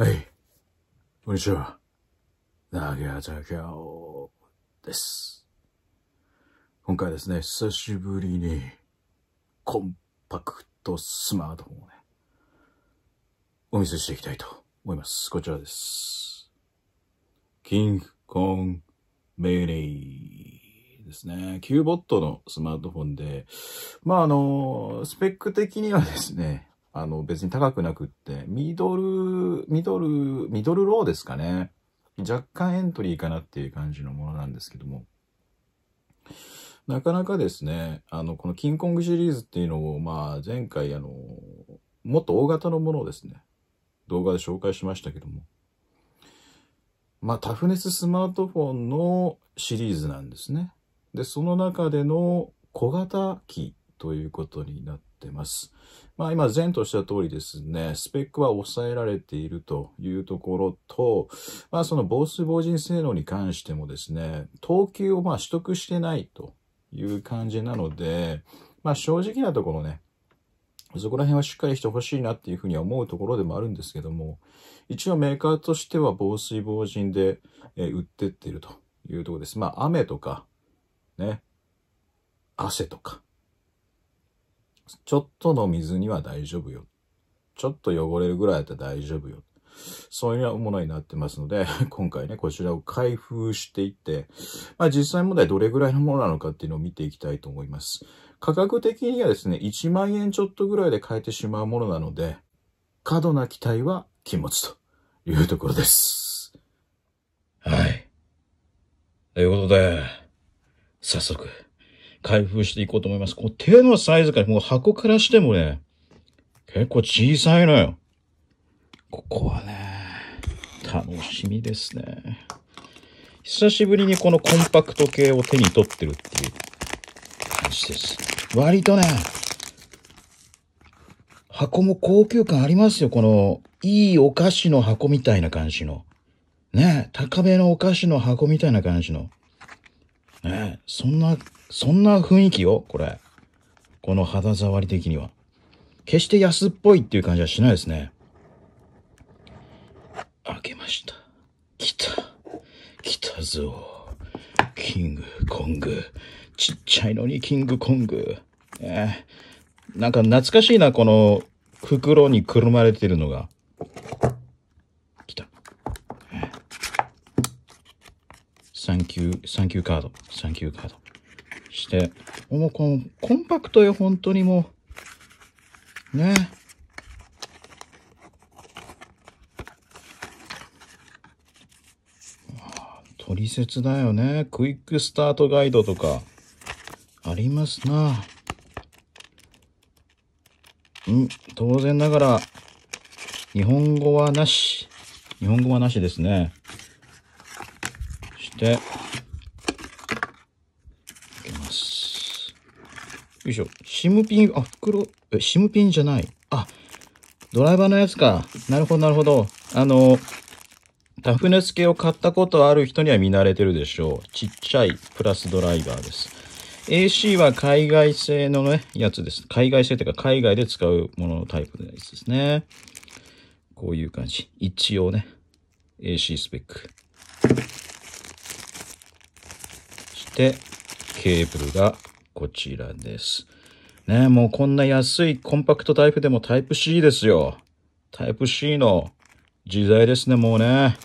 はい。こんにちは。なげあちゃきゃおです。今回ですね、久しぶりに、コンパクトスマートフォンをね、お見せしていきたいと思います。こちらです。キングコンメリーですね。キューボットのスマートフォンで、まあ、あの、スペック的にはですね、あの、別に高くなくって、ミドル、ミドル、ミドルローですかね。若干エントリーかなっていう感じのものなんですけども。なかなかですね、あの、このキンコングシリーズっていうのを、まあ、前回、あの、もっと大型のものをですね、動画で紹介しましたけども。まあ、タフネススマートフォンのシリーズなんですね。で、その中での小型機ということになってってます。まあ今前とした通りですね、スペックは抑えられているというところと、まあその防水防塵性能に関してもですね、等級をまあ取得してないという感じなので、まあ正直なところね、そこら辺はしっかりしてほしいなっていうふうには思うところでもあるんですけども、一応メーカーとしては防水防塵で売ってっているというところです。まあ雨とか、ね、汗とか、ちょっとの水には大丈夫よ。ちょっと汚れるぐらいだったら大丈夫よ。そういうものになってますので、今回ね、こちらを開封していって、まあ、実際問題どれぐらいのものなのかっていうのを見ていきたいと思います。価格的にはですね、1万円ちょっとぐらいで買えてしまうものなので、過度な期待は禁物というところです。はい。ということで、早速。開封していこうと思います。こう手のサイズから、もう箱からしてもね、結構小さいのよ。ここはね、楽しみですね。久しぶりにこのコンパクト系を手に取ってるっていう感じです。割とね、箱も高級感ありますよ。この、いいお菓子の箱みたいな感じの。ね高めのお菓子の箱みたいな感じの。ねそんなそんな雰囲気よ、これ。この肌触り的には。決して安っぽいっていう感じはしないですね。開けました。来た。来たぞ。キングコング。ちっちゃいのにキングコング。えー、なんか懐かしいな、この袋にくるまれてるのが。来た。えー、サンキュー、サンキューカード。サンキューカード。して、もうこのコンパクトよ、本当にもう。ね。取説だよね。クイックスタートガイドとか、ありますな。うん、当然ながら、日本語はなし。日本語はなしですね。して、よいしょ。シムピン、あ、袋、え、シムピンじゃない。あ、ドライバーのやつか。なるほど、なるほど。あの、タフネス系を買ったことある人には見慣れてるでしょう。ちっちゃいプラスドライバーです。AC は海外製のね、やつです。海外製というか海外で使うもののタイプのやつですね。こういう感じ。一応ね、AC スペック。そして、ケーブルがこちらです。ねもうこんな安いコンパクトタイプでもタイプ C ですよ。タイプ C の時代ですね、もうね。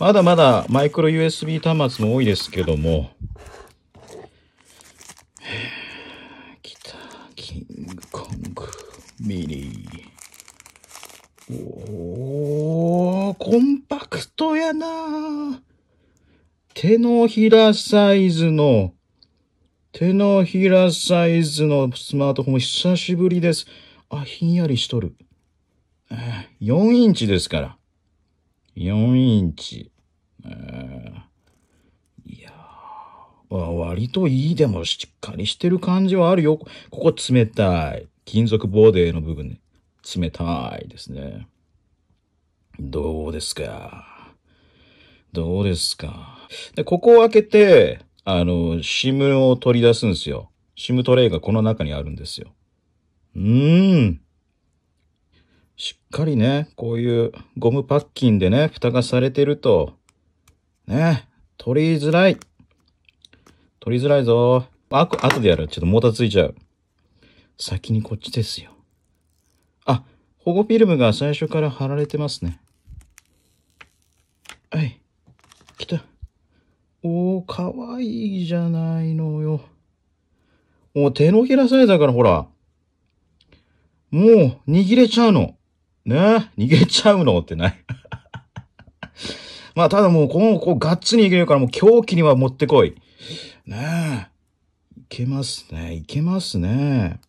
まだまだマイクロ USB 端末も多いですけども。来た、キングコングミニ。おー、コンパクトやな手のひらサイズの手のひらサイズのスマートフォンも久しぶりです。あ、ひんやりしとる。4インチですから。4インチ。いや割といいでもしっかりしてる感じはあるよ。ここ冷たい。金属ボディの部分ね。冷たいですね。どうですかどうですかで、ここを開けて、あの、SIM を取り出すんですよ。SIM トレイがこの中にあるんですよ。うーん。しっかりね、こういうゴムパッキンでね、蓋がされてると、ね、取りづらい。取りづらいぞ。あ、あとでやる。ちょっともたついちゃう。先にこっちですよ。あ、保護フィルムが最初から貼られてますね。はい。おー、かわいいじゃないのよ。お手のひらサイズだから、ほら。もう、握れちゃうの。ね握れちゃうのってない。まあ、ただもう、このう、がっつり握れるから、もう狂気には持ってこい。ねえ。いけますね。いけますね。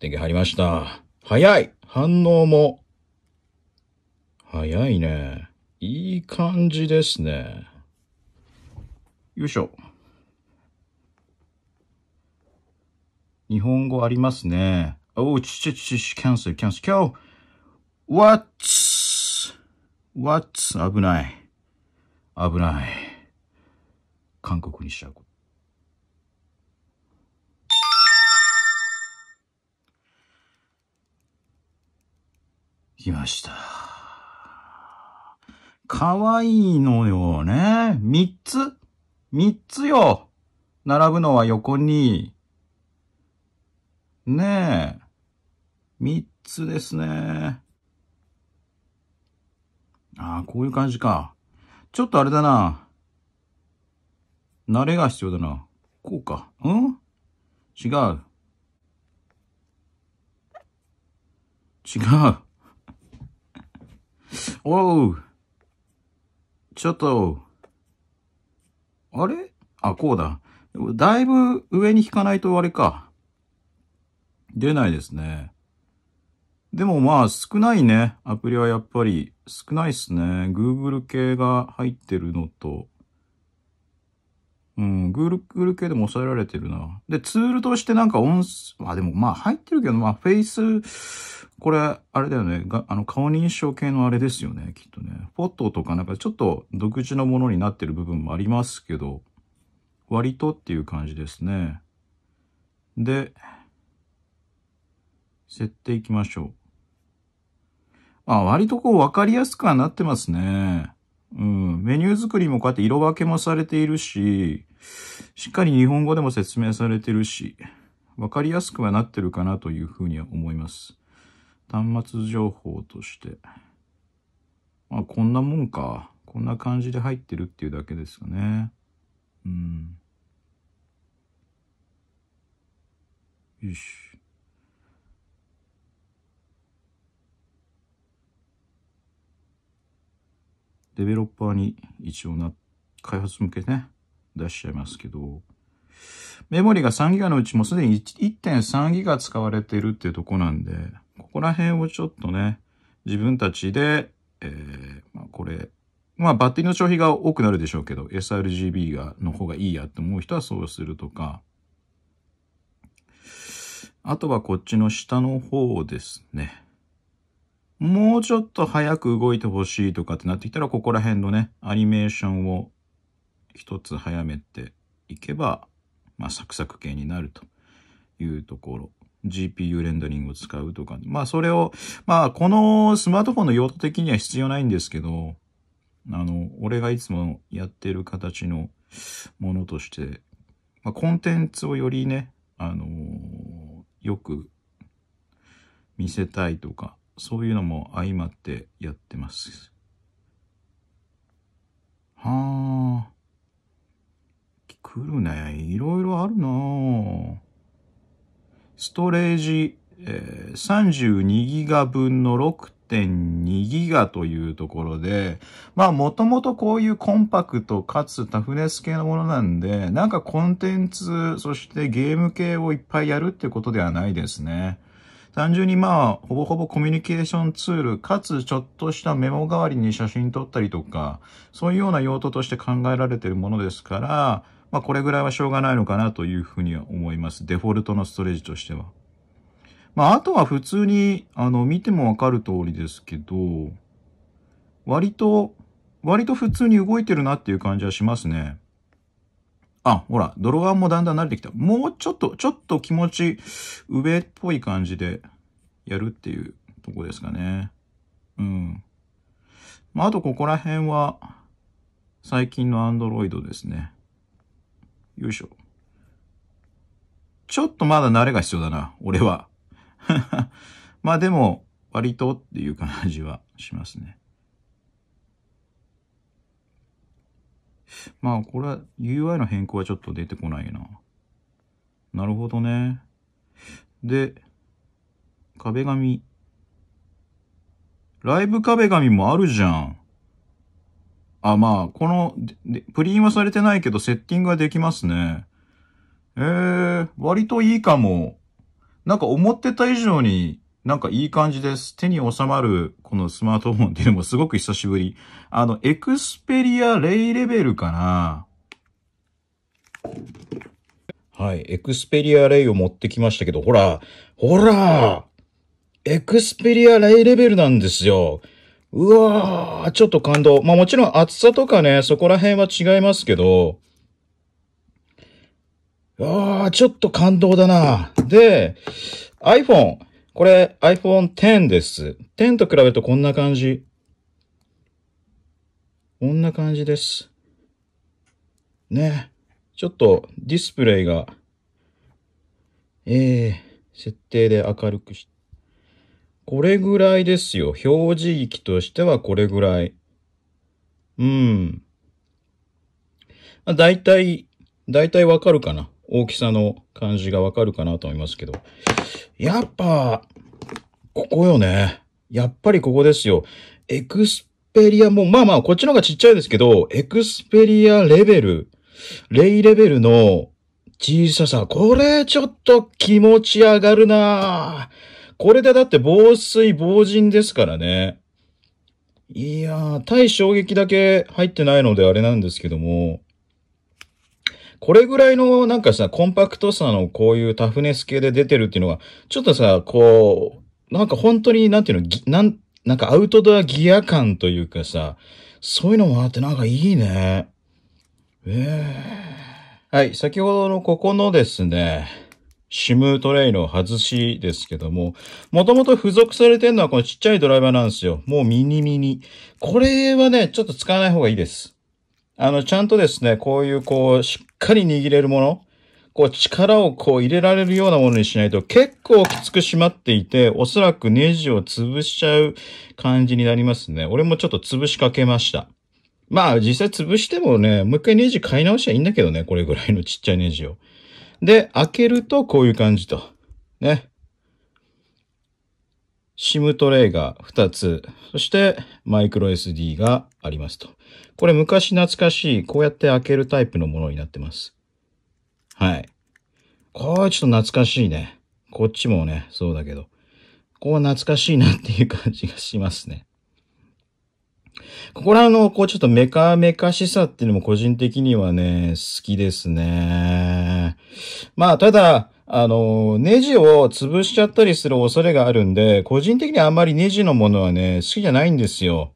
電源入りました。早い反応も。早いね。いい感じですね。よいしょ。日本語ありますね。おちちちち、キャンセル、キャンセル。今日、what's, what's 危ない。危ない。韓国にしちゃう。来ました。可愛いのよね。三つ三つよ。並ぶのは横に。ねえ。三つですね。ああ、こういう感じか。ちょっとあれだな。慣れが必要だな。こうか。うん違う。違う。おう。ちょっと、あれあ、こうだ。だいぶ上に引かないとあれか。出ないですね。でもまあ少ないね。アプリはやっぱり少ないっすね。Google 系が入ってるのと。うん、Google, 系でも抑えられてるな。で、ツールとしてなんか音、まあでもまあ入ってるけど、まあフェイス、これ、あれだよね。があの、顔認証系のあれですよね、きっとね。フォトとかなんかちょっと独自のものになってる部分もありますけど、割とっていう感じですね。で、設定いきましょう。あ、割とこう分かりやすくはなってますね。うん。メニュー作りもこうやって色分けもされているし、しっかり日本語でも説明されてるし、わかりやすくはなってるかなというふうには思います。端末情報として。まあ、こんなもんか。こんな感じで入ってるっていうだけですよね。うん。よし。デベロッパーに一応な、開発向けね。出しちゃいますけど、メモリが3ギガのうちもすでに1.3ギガ使われてるっていうとこなんで、ここら辺をちょっとね、自分たちで、えー、まあ、これ、まあバッテリーの消費が多くなるでしょうけど、sRGB が、の方がいいやって思う人はそうするとか、あとはこっちの下の方ですね。もうちょっと早く動いてほしいとかってなってきたら、ここら辺のね、アニメーションを一つ早めていけば、まあ、サクサク系になるというところ。GPU レンダリングを使うとか、まあそれを、まあこのスマートフォンの用途的には必要ないんですけど、あの、俺がいつもやってる形のものとして、まあ、コンテンツをよりね、あのー、よく見せたいとか、そういうのも相まってやってます。はあ。来るね。いろいろあるなストレージ、えー、32ギガ分の6.2ギガというところで、まあもともとこういうコンパクトかつタフネス系のものなんで、なんかコンテンツ、そしてゲーム系をいっぱいやるってことではないですね。単純にまあ、ほぼほぼコミュニケーションツール、かつちょっとしたメモ代わりに写真撮ったりとか、そういうような用途として考えられているものですから、まあ、これぐらいはしょうがないのかなというふうには思います。デフォルトのストレージとしては。まあ、あとは普通に、あの、見てもわかる通りですけど、割と、割と普通に動いてるなっていう感じはしますね。あ、ほら、ドロワンもだんだん慣れてきた。もうちょっと、ちょっと気持ち上っぽい感じでやるっていうとこですかね。うん。まあ、あとここら辺は最近のアンドロイドですね。よいしょ。ちょっとまだ慣れが必要だな、俺は。まあでも、割とっていう感じはしますね。まあこれは UI の変更はちょっと出てこないな。なるほどね。で、壁紙。ライブ壁紙もあるじゃん。あ、まあ、この、プリンはされてないけど、セッティングはできますね。えー、割といいかも。なんか思ってた以上に、なんかいい感じです。手に収まる、このスマートフォンっていうのもすごく久しぶり。あの、エクスペリアレイレベルかな。はい、エクスペリアレイを持ってきましたけど、ほら、ほらエクスペリアレイレベルなんですよ。うわー、ちょっと感動。まあもちろん厚さとかね、そこら辺は違いますけど、ああ、ちょっと感動だな。で、iPhone。これ iPhone X です。10と比べるとこんな感じ。こんな感じです。ね。ちょっとディスプレイが、えー、設定で明るくして。これぐらいですよ。表示域としてはこれぐらい。うん。まあ、大体、大体わかるかな。大きさの感じがわかるかなと思いますけど。やっぱ、ここよね。やっぱりここですよ。エクスペリアも、まあまあ、こっちの方がちっちゃいですけど、エクスペリアレベル、レイレベルの小ささ、これちょっと気持ち上がるなぁ。これでだって防水防塵ですからね。いやー、対衝撃だけ入ってないのであれなんですけども、これぐらいのなんかさ、コンパクトさのこういうタフネス系で出てるっていうのは、ちょっとさ、こう、なんか本当になんていうの、なん、なんかアウトドアギア感というかさ、そういうのもあってなんかいいね。ええー、はい、先ほどのここのですね、シムトレイの外しですけども、もともと付属されてるのはこのちっちゃいドライバーなんですよ。もうミニミニ。これはね、ちょっと使わない方がいいです。あの、ちゃんとですね、こういうこう、しっかり握れるもの、こう力をこう入れられるようなものにしないと結構きつく締まっていて、おそらくネジを潰しちゃう感じになりますね。俺もちょっと潰しかけました。まあ実際潰してもね、もう一回ネジ買い直しちゃいいんだけどね、これぐらいのちっちゃいネジを。で、開けるとこういう感じと。ね。SIM トレイが2つ、そしてマイクロ SD がありますと。これ昔懐かしい、こうやって開けるタイプのものになってます。はい。こうちょっと懐かしいね。こっちもね、そうだけど。こう懐かしいなっていう感じがしますね。ここらの、こうちょっとメカメカしさっていうのも個人的にはね、好きですね。まあ、ただ、あの、ネジを潰しちゃったりする恐れがあるんで、個人的にあんまりネジのものはね、好きじゃないんですよ。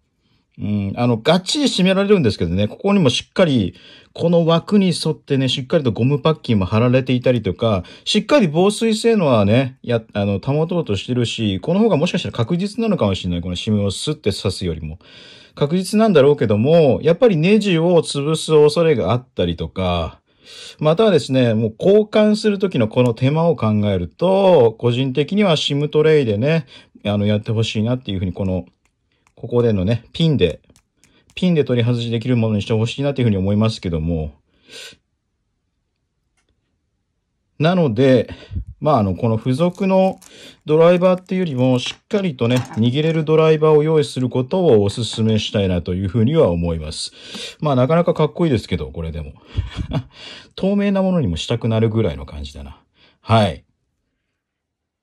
うん、あの、がっちり締められるんですけどね、ここにもしっかり、この枠に沿ってね、しっかりとゴムパッキンも貼られていたりとか、しっかり防水性能はね、や、あの、保とうとしてるし、この方がもしかしたら確実なのかもしれない。この締めをスッて刺すよりも。確実なんだろうけども、やっぱりネジを潰す恐れがあったりとか、またはですね、もう交換するときのこの手間を考えると、個人的には SIM トレイでね、あの、やってほしいなっていうふうに、この、ここでのね、ピンで、ピンで取り外しできるものにしてほしいなっていうふうに思いますけども、なので、まあ、あの、この付属のドライバーっていうよりも、しっかりとね、握れるドライバーを用意することをお勧めしたいなというふうには思います。まあ、なかなかかっこいいですけど、これでも。透明なものにもしたくなるぐらいの感じだな。はい。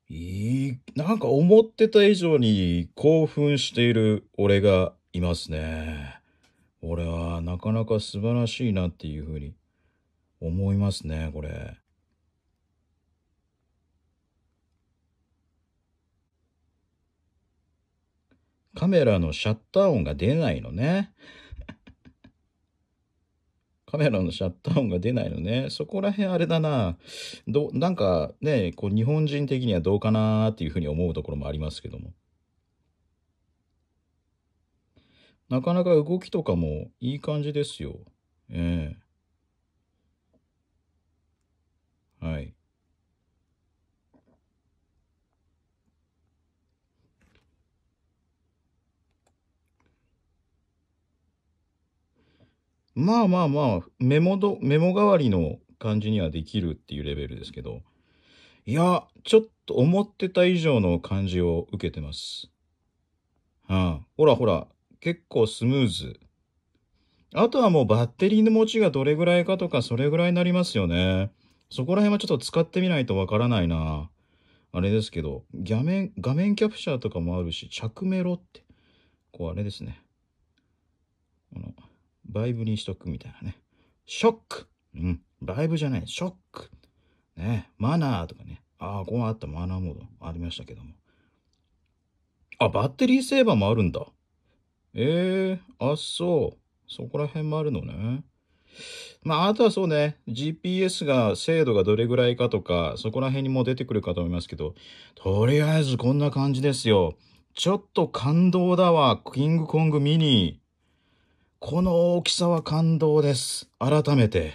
いい、なんか思ってた以上に興奮している俺がいますね。俺はなかなか素晴らしいなっていうふうに思いますね、これ。カメラのシャッター音が出ないのね。カメラのシャッター音が出ないのね。そこら辺あれだな。どなんかね、こう日本人的にはどうかなっていうふうに思うところもありますけども。なかなか動きとかもいい感じですよ。ええー、はい。まあまあまあ、メモど、メモ代わりの感じにはできるっていうレベルですけど、いや、ちょっと思ってた以上の感じを受けてます。うん。ほらほら、結構スムーズ。あとはもうバッテリーの持ちがどれぐらいかとかそれぐらいになりますよね。そこら辺はちょっと使ってみないとわからないな。あれですけど、画面、画面キャプチャーとかもあるし、着メロって、こうあれですね。このバイブにしとくみたいなね。ショックうん。バイブじゃない。ショックね。マナーとかね。ああ、こうあったマナーモードありましたけども。あ、バッテリーセーバーもあるんだ。ええー、あ、そう。そこら辺もあるのね。まあ、あとはそうね、GPS が、精度がどれぐらいかとか、そこら辺にも出てくるかと思いますけど、とりあえずこんな感じですよ。ちょっと感動だわ、キングコングミニ。この大きさは感動です。改めて、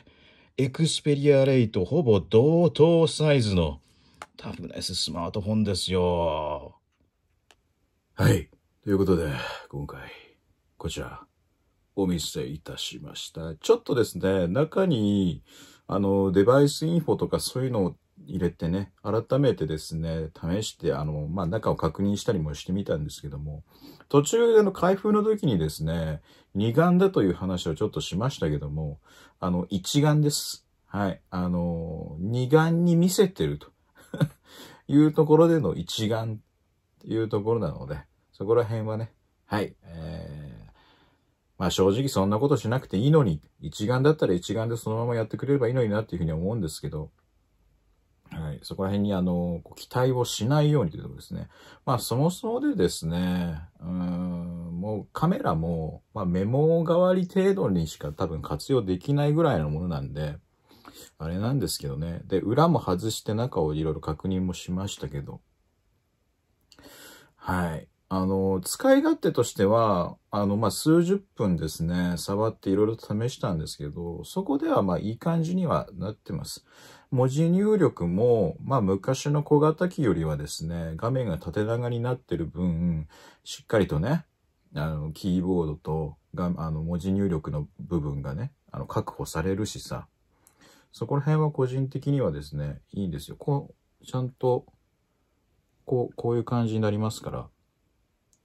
エクスペリアレイとほぼ同等サイズのタブネススマートフォンですよ。はい。ということで、今回、こちら、お見せいたしました。ちょっとですね、中に、あの、デバイスインフォとかそういうのを入れてね、改めてですね、試して、あの、まあ、中を確認したりもしてみたんですけども、途中での開封の時にですね、二眼だという話をちょっとしましたけども、あの、一眼です。はい。あの、二眼に見せてると いうところでの一眼っていうところなので、そこら辺はね、はい。えー、まあ正直そんなことしなくていいのに、一眼だったら一眼でそのままやってくれればいいのになっていうふうに思うんですけど、い。そこら辺に、あの、期待をしないようにというところですね。まあ、そもそもでですね、うん、もうカメラも、まあ、メモ代わり程度にしか多分活用できないぐらいのものなんで、あれなんですけどね。で、裏も外して中をいろいろ確認もしましたけど、はい。あの、使い勝手としては、あの、まあ、数十分ですね、触っていろいろ試したんですけど、そこではま、いい感じにはなってます。文字入力も、まあ、昔の小型機よりはですね、画面が縦長になってる分、しっかりとね、あの、キーボードと、が、あの、文字入力の部分がね、あの、確保されるしさ、そこら辺は個人的にはですね、いいんですよ。こう、ちゃんと、こう、こういう感じになりますから、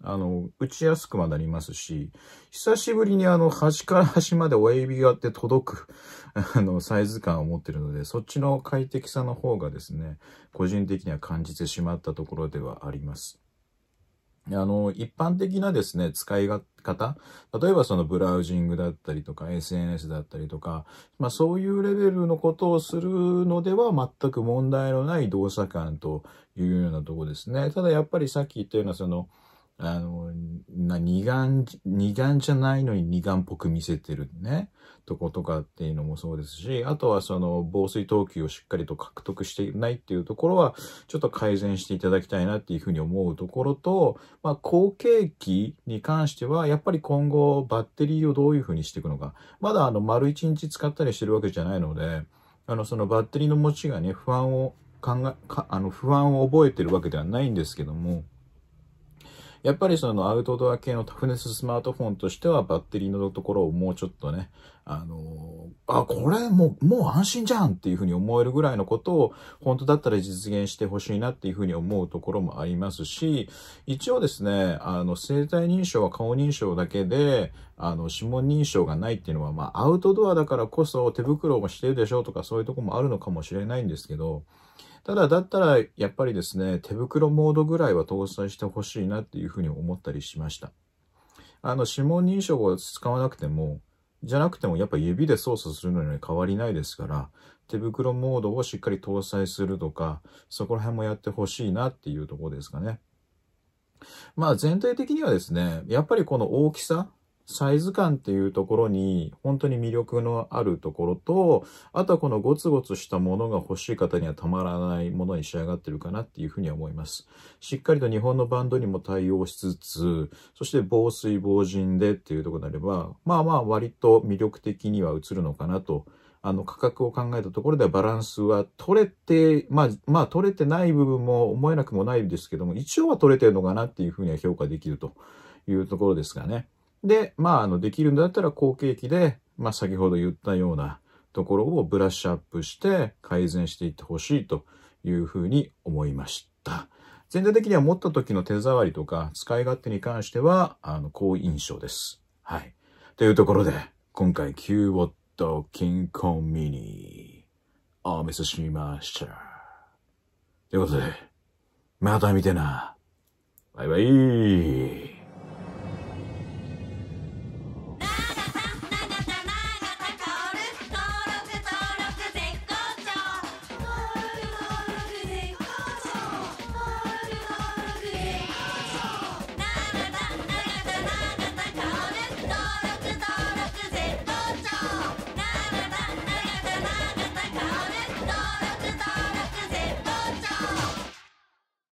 あの、打ちやすくはなりますし、久しぶりにあの、端から端まで親指があって届く あの、サイズ感を持ってるので、そっちの快適さの方がですね、個人的には感じてしまったところではあります。あの、一般的なですね、使い方、例えばそのブラウジングだったりとか、SNS だったりとか、まあそういうレベルのことをするのでは全く問題のない動作感というようなとこですね。ただやっぱりさっき言ったようなその、あの、な、二眼、二眼じゃないのに二眼っぽく見せてるね、とことかっていうのもそうですし、あとはその防水等級をしっかりと獲得していないっていうところは、ちょっと改善していただきたいなっていうふうに思うところと、まあ、後継機に関しては、やっぱり今後バッテリーをどういうふうにしていくのか。まだあの、丸一日使ったりしてるわけじゃないので、あの、そのバッテリーの持ちがね、不安を考え、かあの、不安を覚えてるわけではないんですけども、やっぱりそのアウトドア系のタフネススマートフォンとしてはバッテリーのところをもうちょっとね、あのあ、これもう、もう安心じゃんっていうふうに思えるぐらいのことを、本当だったら実現してほしいなっていうふうに思うところもありますし、一応ですね、あの、生体認証は顔認証だけで、あの、指紋認証がないっていうのは、まあ、アウトドアだからこそ手袋もしてるでしょうとかそういうとこもあるのかもしれないんですけど、ただ、だったら、やっぱりですね、手袋モードぐらいは搭載してほしいなっていうふうに思ったりしました。あの、指紋認証を使わなくても、じゃなくてもやっぱ指で操作するのに変わりないですから、手袋モードをしっかり搭載するとか、そこら辺もやってほしいなっていうところですかね。まあ全体的にはですね、やっぱりこの大きさ、サイズ感っていうところに本当に魅力のあるところと、あとはこのゴツゴツしたものが欲しい方にはたまらないものに仕上がってるかなっていうふうには思います。しっかりと日本のバンドにも対応しつつ、そして防水防塵でっていうところであれば、まあまあ割と魅力的には映るのかなと。あの価格を考えたところではバランスは取れて、まあ、まあ取れてない部分も思えなくもないですけども、一応は取れてるのかなっていうふうには評価できるというところですがね。で、まあ、あの、できるんだったら後継機で、まあ、先ほど言ったようなところをブラッシュアップして改善していってほしいというふうに思いました。全体的には持った時の手触りとか使い勝手に関しては、あの、好印象です。はい。というところで、今回 QW キンコンミニお見せしました。ということで、また見てな。バイバイ。